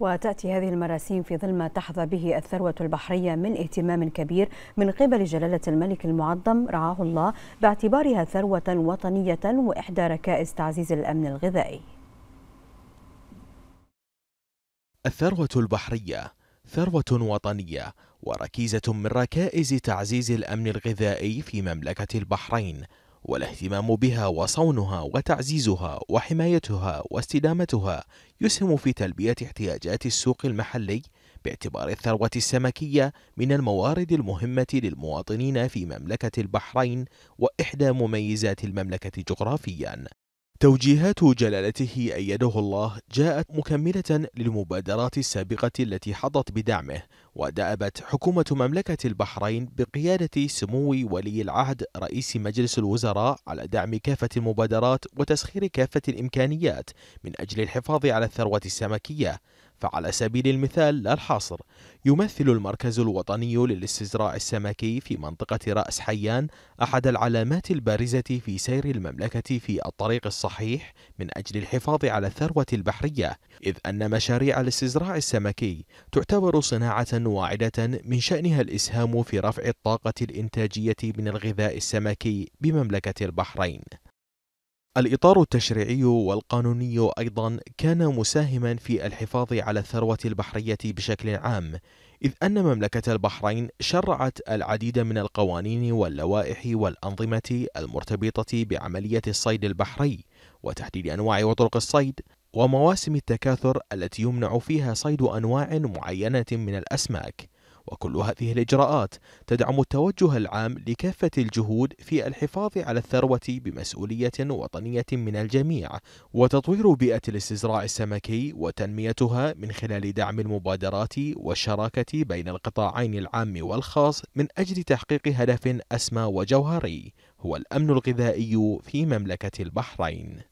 وتأتي هذه المراسيم في ظل ما تحظى به الثروة البحرية من اهتمام كبير من قبل جلالة الملك المعظم رعاه الله باعتبارها ثروة وطنية وإحدى ركائز تعزيز الأمن الغذائي الثروة البحرية ثروة وطنية وركيزة من ركائز تعزيز الأمن الغذائي في مملكة البحرين والاهتمام بها وصونها وتعزيزها وحمايتها واستدامتها يسهم في تلبية احتياجات السوق المحلي باعتبار الثروة السمكية من الموارد المهمة للمواطنين في مملكة البحرين وإحدى مميزات المملكة جغرافياً توجيهات جلالته أيده الله جاءت مكملة للمبادرات السابقة التي حظت بدعمه ودأبت حكومة مملكة البحرين بقيادة سمو ولي العهد رئيس مجلس الوزراء على دعم كافة المبادرات وتسخير كافة الإمكانيات من أجل الحفاظ على الثروة السمكية فعلى سبيل المثال لا الحاصر يمثل المركز الوطني للاستزراع السمكي في منطقة رأس حيان أحد العلامات البارزة في سير المملكة في الطريق الصحيح من أجل الحفاظ على الثروة البحرية إذ أن مشاريع الاستزراع السمكي تعتبر صناعة واعدة من شأنها الإسهام في رفع الطاقة الإنتاجية من الغذاء السمكي بمملكة البحرين الإطار التشريعي والقانوني أيضا كان مساهما في الحفاظ على الثروة البحرية بشكل عام إذ أن مملكة البحرين شرعت العديد من القوانين واللوائح والأنظمة المرتبطة بعملية الصيد البحري وتحديد أنواع وطرق الصيد ومواسم التكاثر التي يمنع فيها صيد أنواع معينة من الأسماك وكل هذه الإجراءات تدعم التوجه العام لكافة الجهود في الحفاظ على الثروة بمسؤولية وطنية من الجميع وتطوير بيئة الاستزراع السمكي وتنميتها من خلال دعم المبادرات والشراكة بين القطاعين العام والخاص من أجل تحقيق هدف أسمى وجوهري هو الأمن الغذائي في مملكة البحرين